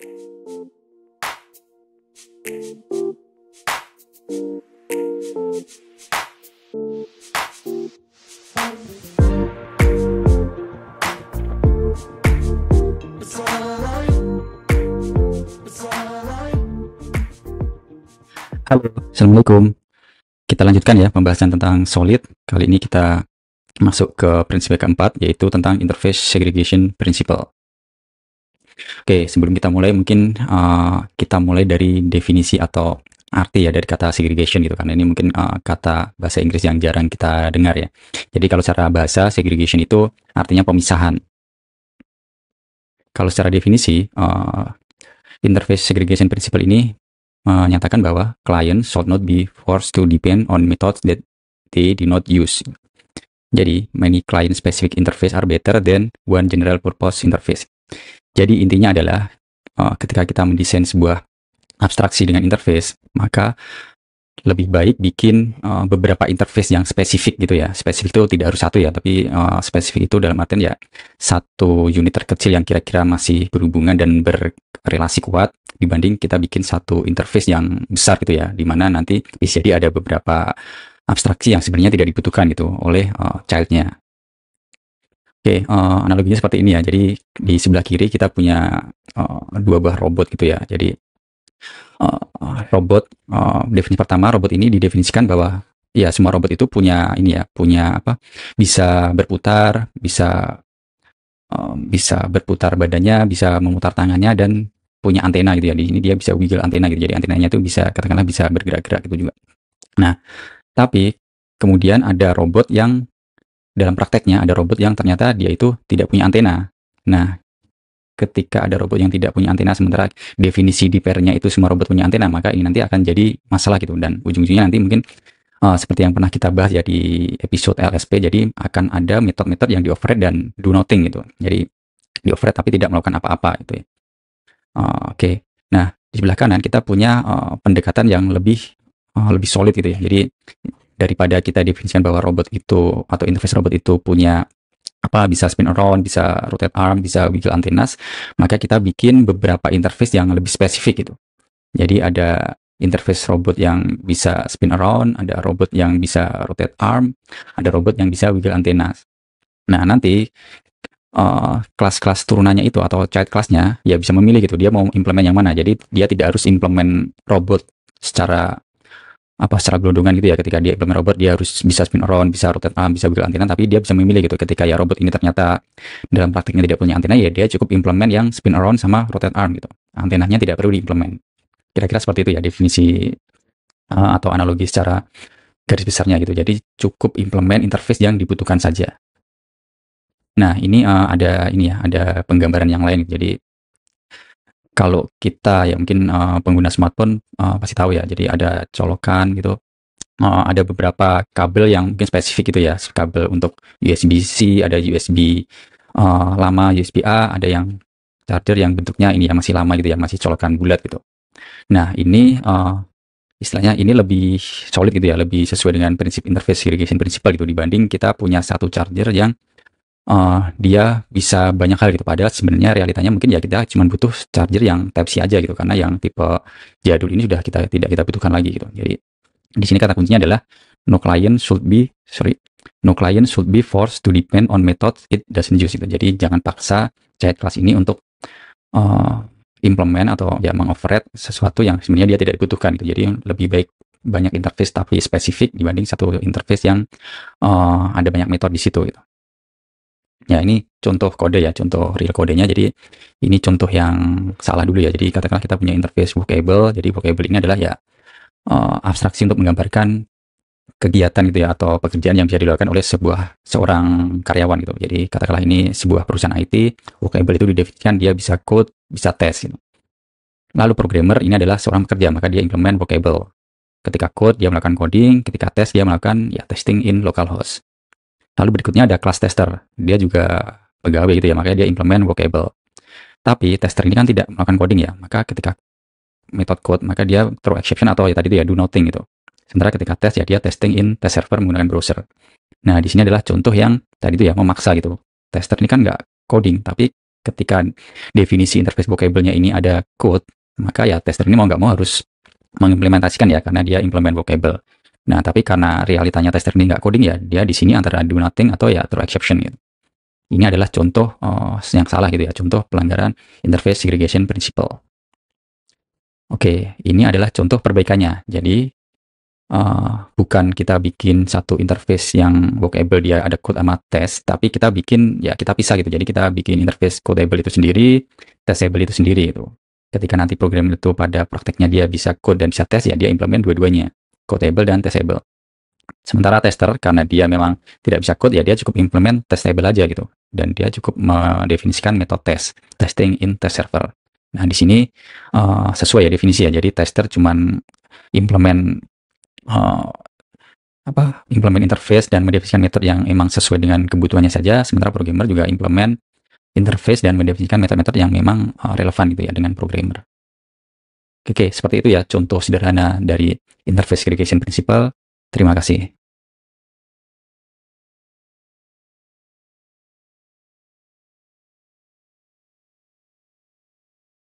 Halo, Assalamualaikum. Kita lanjutkan ya pembahasan tentang solid. Kali ini kita masuk ke prinsip keempat, yaitu tentang interface segregation principle. Oke, sebelum kita mulai mungkin uh, kita mulai dari definisi atau arti ya dari kata segregation gitu karena ini mungkin uh, kata bahasa Inggris yang jarang kita dengar ya. Jadi kalau secara bahasa segregation itu artinya pemisahan. Kalau secara definisi uh, interface segregation principle ini menyatakan bahwa client should not be forced to depend on methods that they do not use. Jadi, many client-specific interface are better than one general-purpose interface. Jadi intinya adalah uh, ketika kita mendesain sebuah abstraksi dengan interface, maka lebih baik bikin uh, beberapa interface yang spesifik gitu ya. Spesifik itu tidak harus satu ya, tapi uh, spesifik itu dalam artian ya satu unit terkecil yang kira-kira masih berhubungan dan berrelasi kuat dibanding kita bikin satu interface yang besar gitu ya, di mana nanti bisa jadi ada beberapa abstraksi yang sebenarnya tidak dibutuhkan gitu oleh uh, childnya. Oke, uh, analoginya seperti ini ya. Jadi di sebelah kiri kita punya uh, dua buah robot gitu ya. Jadi uh, robot uh, definisi pertama robot ini didefinisikan bahwa ya semua robot itu punya ini ya, punya apa? Bisa berputar, bisa uh, bisa berputar badannya, bisa memutar tangannya dan punya antena gitu ya. Di sini dia bisa wiggle antena gitu. Jadi antenanya itu bisa katakanlah bisa bergerak-gerak gitu juga. Nah, tapi kemudian ada robot yang dalam prakteknya ada robot yang ternyata dia itu tidak punya antena. Nah, ketika ada robot yang tidak punya antena sementara definisi di pernya itu semua robot punya antena maka ini nanti akan jadi masalah gitu dan ujung-ujungnya nanti mungkin uh, seperti yang pernah kita bahas ya di episode LSP jadi akan ada metode-metode yang di offered dan do nothing gitu jadi di offered tapi tidak melakukan apa-apa itu. ya uh, oke okay. nah di sebelah kanan kita punya uh, pendekatan yang lebih uh, lebih solid gitu ya jadi daripada kita definisikan bahwa robot itu atau interface robot itu punya apa bisa spin around, bisa rotate arm, bisa wiggle antennas, maka kita bikin beberapa interface yang lebih spesifik gitu. Jadi ada interface robot yang bisa spin around, ada robot yang bisa rotate arm, ada robot yang bisa wiggle antennas. Nah, nanti eh, kelas-kelas uh, turunannya itu atau child kelasnya ya bisa memilih gitu dia mau implement yang mana. Jadi dia tidak harus implement robot secara apa secara gelondongan gitu ya ketika dia implement robot dia harus bisa spin around bisa rotate arm bisa wiggle antena tapi dia bisa memilih gitu ketika ya robot ini ternyata dalam praktiknya tidak punya antena ya dia cukup implement yang spin around sama rotate arm gitu antenanya tidak perlu diimplement kira-kira seperti itu ya definisi uh, atau analogi secara garis besarnya gitu jadi cukup implement interface yang dibutuhkan saja nah ini uh, ada ini ya ada penggambaran yang lain jadi kalau kita ya mungkin uh, pengguna smartphone uh, pasti tahu ya. Jadi ada colokan gitu. Uh, ada beberapa kabel yang mungkin spesifik gitu ya. Kabel untuk USB-C, ada USB uh, lama, USB A, ada yang charger yang bentuknya ini ya masih lama gitu ya, masih colokan bulat gitu. Nah, ini uh, istilahnya ini lebih solid gitu ya, lebih sesuai dengan prinsip interface irrigation principle gitu dibanding kita punya satu charger yang uh, dia bisa banyak hal gitu. Padahal sebenarnya realitanya mungkin ya kita cuma butuh charger yang Type C aja gitu karena yang tipe jadul ini sudah kita tidak kita butuhkan lagi gitu. Jadi di sini kata kuncinya adalah no client should be sorry no client should be forced to depend on methods it doesn't use gitu. Jadi jangan paksa chat class ini untuk uh, implement atau ya mengoverride sesuatu yang sebenarnya dia tidak dibutuhkan gitu. Jadi lebih baik banyak interface tapi spesifik dibanding satu interface yang uh, ada banyak metode di situ gitu. Ya, ini contoh kode ya, contoh real kodenya. Jadi ini contoh yang salah dulu ya. Jadi katakanlah kita punya interface workable. Jadi workable ini adalah ya uh, abstraksi untuk menggambarkan kegiatan gitu ya atau pekerjaan yang bisa dilakukan oleh sebuah seorang karyawan gitu. Jadi katakanlah ini sebuah perusahaan IT, workable itu didefinisikan dia bisa code, bisa tes gitu. Lalu programmer ini adalah seorang pekerja, maka dia implement workable. Ketika code dia melakukan coding, ketika tes dia melakukan ya testing in localhost. Lalu berikutnya ada kelas tester. Dia juga pegawai gitu ya, makanya dia implement workable. Tapi tester ini kan tidak melakukan coding ya, maka ketika method code, maka dia throw exception atau ya tadi itu ya do nothing gitu. Sementara ketika test ya dia testing in test server menggunakan browser. Nah, di sini adalah contoh yang tadi itu ya memaksa gitu. Tester ini kan nggak coding, tapi ketika definisi interface vocable-nya ini ada code, maka ya tester ini mau nggak mau harus mengimplementasikan ya karena dia implement vocable. Nah, tapi karena realitanya tester ini nggak coding ya, dia di sini antara do nothing atau ya throw exception gitu. Ini adalah contoh uh, yang salah gitu ya, contoh pelanggaran interface segregation principle. Oke, ini adalah contoh perbaikannya. Jadi uh, bukan kita bikin satu interface yang workable dia ada code sama test, tapi kita bikin ya kita pisah gitu. Jadi kita bikin interface codeable itu sendiri, testable itu sendiri itu. Ketika nanti program itu pada prakteknya dia bisa code dan bisa test ya dia implement dua-duanya codeable dan testable. Sementara tester karena dia memang tidak bisa code ya dia cukup implement testable aja gitu dan dia cukup mendefinisikan metode test testing in test server. Nah di sini uh, sesuai ya definisi ya jadi tester cuman implement uh, apa implement interface dan mendefinisikan metode yang memang sesuai dengan kebutuhannya saja sementara programmer juga implement interface dan mendefinisikan metode-metode yang memang eh, relevan gitu ya dengan programmer. Oke, seperti itu ya contoh sederhana dari Interface creation Principle. Terima kasih.